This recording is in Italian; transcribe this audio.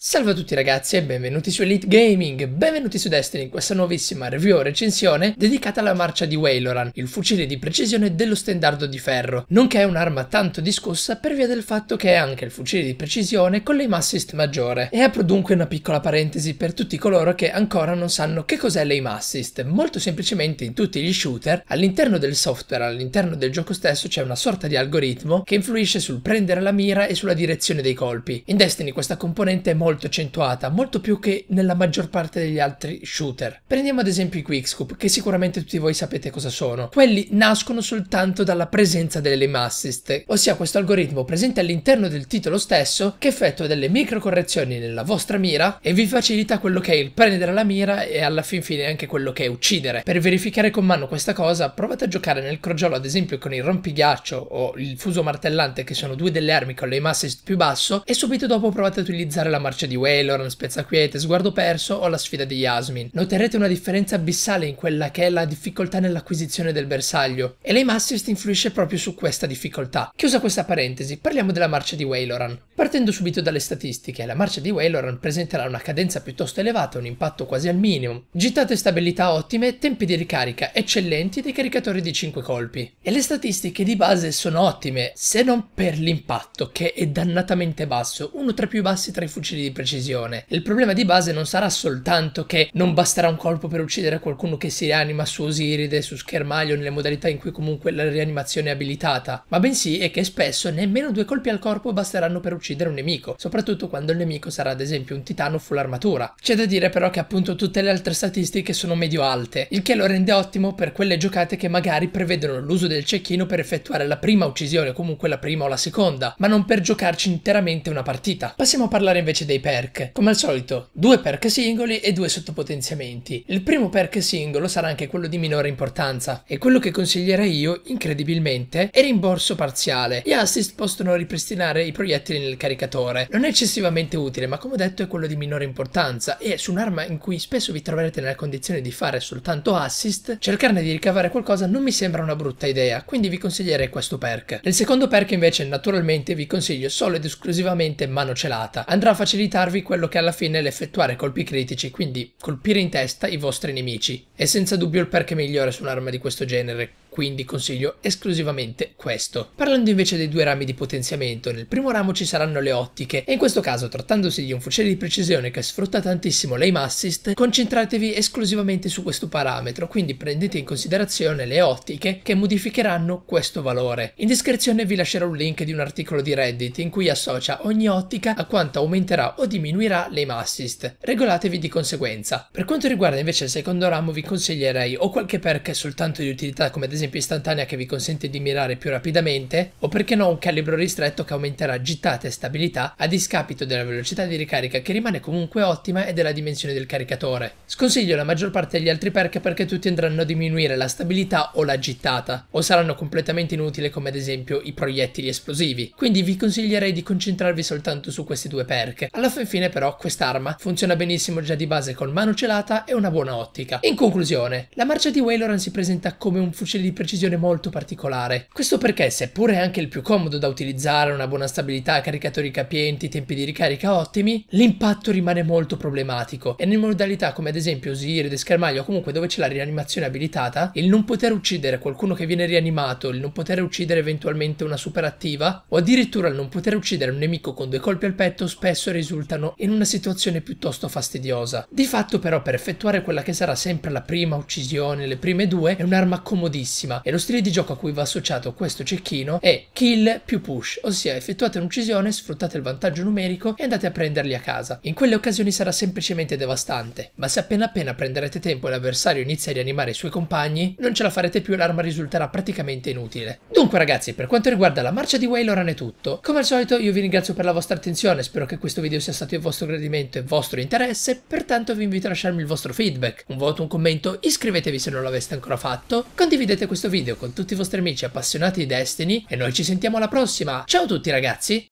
Salve a tutti ragazzi e benvenuti su Elite Gaming, benvenuti su Destiny in questa nuovissima review o recensione dedicata alla marcia di Wayloran, il fucile di precisione dello stendardo di ferro, nonché un'arma tanto discussa per via del fatto che è anche il fucile di precisione con l'aim assist maggiore. E apro dunque una piccola parentesi per tutti coloro che ancora non sanno che cos'è l'aim assist, molto semplicemente in tutti gli shooter, all'interno del software, all'interno del gioco stesso c'è una sorta di algoritmo che influisce sul prendere la mira e sulla direzione dei colpi. In Destiny questa componente è molto molto accentuata, molto più che nella maggior parte degli altri shooter. Prendiamo ad esempio i quickscoop, che sicuramente tutti voi sapete cosa sono. Quelli nascono soltanto dalla presenza delle aim assist, ossia questo algoritmo presente all'interno del titolo stesso che effettua delle micro correzioni nella vostra mira e vi facilita quello che è il prendere la mira e alla fin fine anche quello che è uccidere. Per verificare con mano questa cosa, provate a giocare nel crogiolo ad esempio con il rompighiaccio o il fuso martellante che sono due delle armi con l'aim assist più basso e subito dopo provate ad utilizzare la marcia marcia di Waylorn, Spezzaquiete, Sguardo Perso o la sfida di Yasmin. Noterete una differenza abissale in quella che è la difficoltà nell'acquisizione del bersaglio e l'aim assist influisce proprio su questa difficoltà. Chiusa questa parentesi, parliamo della marcia di Wayloran. Partendo subito dalle statistiche, la marcia di Wayloran presenterà una cadenza piuttosto elevata, un impatto quasi al minimo, gittate stabilità ottime, tempi di ricarica eccellenti dei caricatori di 5 colpi. E le statistiche di base sono ottime, se non per l'impatto che è dannatamente basso, uno tra i più bassi tra i fucili di di precisione. Il problema di base non sarà soltanto che non basterà un colpo per uccidere qualcuno che si rianima su Osiride, su Schermaglio, nelle modalità in cui comunque la rianimazione è abilitata, ma bensì è che spesso nemmeno due colpi al corpo basteranno per uccidere un nemico, soprattutto quando il nemico sarà ad esempio un titano full armatura. C'è da dire però che appunto tutte le altre statistiche sono medio alte, il che lo rende ottimo per quelle giocate che magari prevedono l'uso del cecchino per effettuare la prima uccisione, comunque la prima o la seconda, ma non per giocarci interamente una partita. Passiamo a parlare invece dei dei perk. Come al solito, due perk singoli e due sottopotenziamenti. Il primo perk singolo sarà anche quello di minore importanza e quello che consiglierei io, incredibilmente, è rimborso parziale. Gli assist possono ripristinare i proiettili nel caricatore. Non è eccessivamente utile, ma come ho detto è quello di minore importanza e su un'arma in cui spesso vi troverete nella condizione di fare soltanto assist, cercarne di ricavare qualcosa non mi sembra una brutta idea, quindi vi consiglierei questo perk. Nel secondo perk invece naturalmente vi consiglio solo ed esclusivamente mano celata. Andrà a facilitare evitarvi quello che alla fine è l'effettuare colpi critici, quindi colpire in testa i vostri nemici. È senza dubbio il perché migliore su un'arma di questo genere, quindi consiglio esclusivamente questo. Parlando invece dei due rami di potenziamento, nel primo ramo ci saranno le ottiche e in questo caso trattandosi di un fucile di precisione che sfrutta tantissimo l'aim assist, concentratevi esclusivamente su questo parametro, quindi prendete in considerazione le ottiche che modificheranno questo valore. In descrizione vi lascerò un link di un articolo di Reddit in cui associa ogni ottica a quanto aumenterà o diminuirà l'aim assist. Regolatevi di conseguenza. Per quanto riguarda invece il secondo ramo vi consiglierei o qualche perk soltanto di utilità come ad esempio esempio istantanea che vi consente di mirare più rapidamente, o perché no un calibro ristretto che aumenterà gittata e stabilità a discapito della velocità di ricarica che rimane comunque ottima e della dimensione del caricatore. Sconsiglio la maggior parte degli altri perk perché tutti andranno a diminuire la stabilità o la gittata, o saranno completamente inutili come ad esempio i proiettili esplosivi, quindi vi consiglierei di concentrarvi soltanto su questi due perk. Alla fin fine però quest'arma funziona benissimo già di base con mano celata e una buona ottica. In conclusione, la marcia di Wayloran si presenta come un fucile di di precisione molto particolare. Questo perché, seppure è anche il più comodo da utilizzare, una buona stabilità, caricatori capienti, tempi di ricarica ottimi, l'impatto rimane molto problematico e nelle modalità come ad esempio Osiride, Schermaglio o comunque dove c'è la rianimazione abilitata, il non poter uccidere qualcuno che viene rianimato, il non poter uccidere eventualmente una super attiva, o addirittura il non poter uccidere un nemico con due colpi al petto spesso risultano in una situazione piuttosto fastidiosa. Di fatto però per effettuare quella che sarà sempre la prima uccisione, le prime due, è un'arma comodissima bellissima e lo stile di gioco a cui va associato questo cecchino è kill più push, ossia effettuate un'uccisione, sfruttate il vantaggio numerico e andate a prenderli a casa. In quelle occasioni sarà semplicemente devastante, ma se appena appena prenderete tempo e l'avversario inizia a rianimare i suoi compagni, non ce la farete più e l'arma risulterà praticamente inutile. Dunque ragazzi, per quanto riguarda la marcia di Wayloran è tutto. Come al solito io vi ringrazio per la vostra attenzione, spero che questo video sia stato di vostro gradimento e vostro interesse, pertanto vi invito a lasciarmi il vostro feedback, un voto, un commento, iscrivetevi se non l'aveste ancora fatto, condividete questo video con tutti i vostri amici appassionati di Destiny e noi ci sentiamo alla prossima. Ciao a tutti ragazzi!